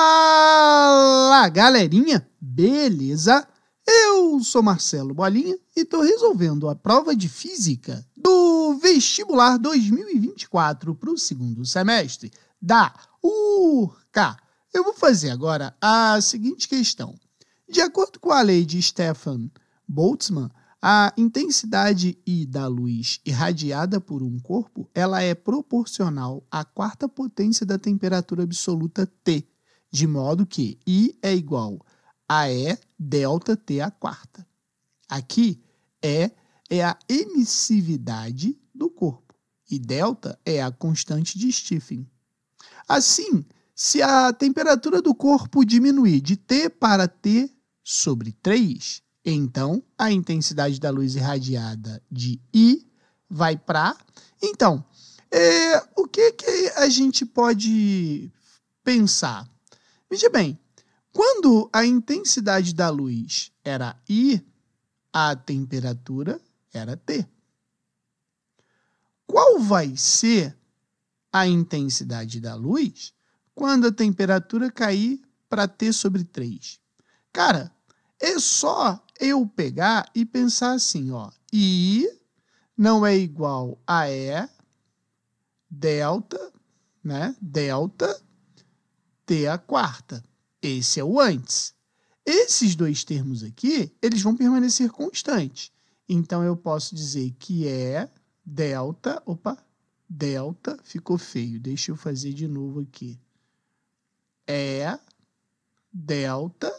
Fala galerinha, beleza? Eu sou Marcelo Bolinha e estou resolvendo a prova de física do vestibular 2024 para o segundo semestre da URK. Eu vou fazer agora a seguinte questão. De acordo com a lei de Stefan Boltzmann, a intensidade I da luz irradiada por um corpo, ela é proporcional à quarta potência da temperatura absoluta T, de modo que I é igual a E delta T a quarta. Aqui, E é a emissividade do corpo e delta é a constante de Stephen. Assim, se a temperatura do corpo diminuir de T para T sobre 3, então a intensidade da luz irradiada de I vai para. Então, é, o que, que a gente pode pensar? Veja bem, quando a intensidade da luz era I, a temperatura era T. Qual vai ser a intensidade da luz quando a temperatura cair para T sobre 3? Cara, é só eu pegar e pensar assim, ó, I não é igual a E delta, né? Delta ter a quarta. Esse é o antes. Esses dois termos aqui, eles vão permanecer constantes. Então, eu posso dizer que é delta, opa, delta, ficou feio, deixa eu fazer de novo aqui. É delta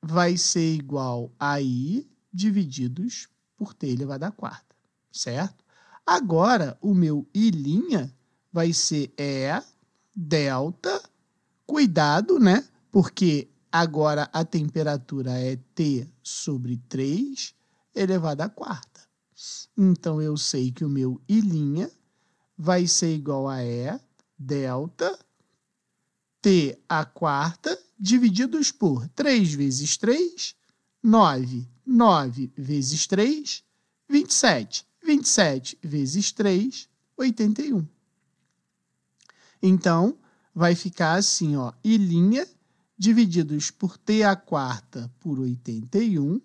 vai ser igual a i divididos por t elevado a quarta, certo? Agora, o meu i' vai ser E é delta. Cuidado, né? Porque agora a temperatura é T sobre 3 elevado à quarta. Então eu sei que o meu I' vai ser igual a E delta T à quarta divididos por 3 vezes 3, 9. 9 vezes 3, 27. 27 vezes 3, 81. Então, vai ficar assim, ó, I' divididos por T a quarta por 81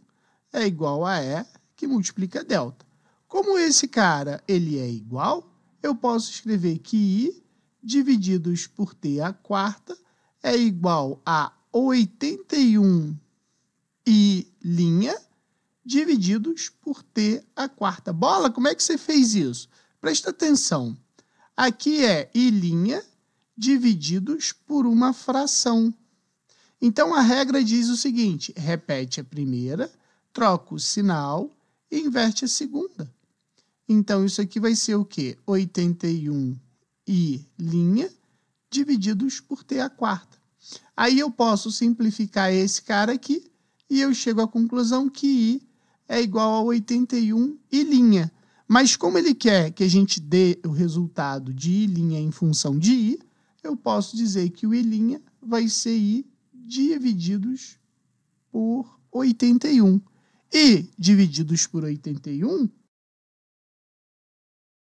é igual a E, que multiplica delta. Como esse cara, ele é igual, eu posso escrever que I divididos por T a quarta é igual a 81 I' divididos por T a quarta. Bola, como é que você fez isso? Presta atenção. Aqui é ilhinha divididos por uma fração. Então a regra diz o seguinte: repete a primeira, troca o sinal e inverte a segunda. Então isso aqui vai ser o quê? 81 e linha divididos por t a quarta. Aí eu posso simplificar esse cara aqui e eu chego à conclusão que i é igual a 81 e linha. Mas como ele quer que a gente dê o resultado de I' em função de I, eu posso dizer que o I' vai ser I divididos por 81. E divididos por 81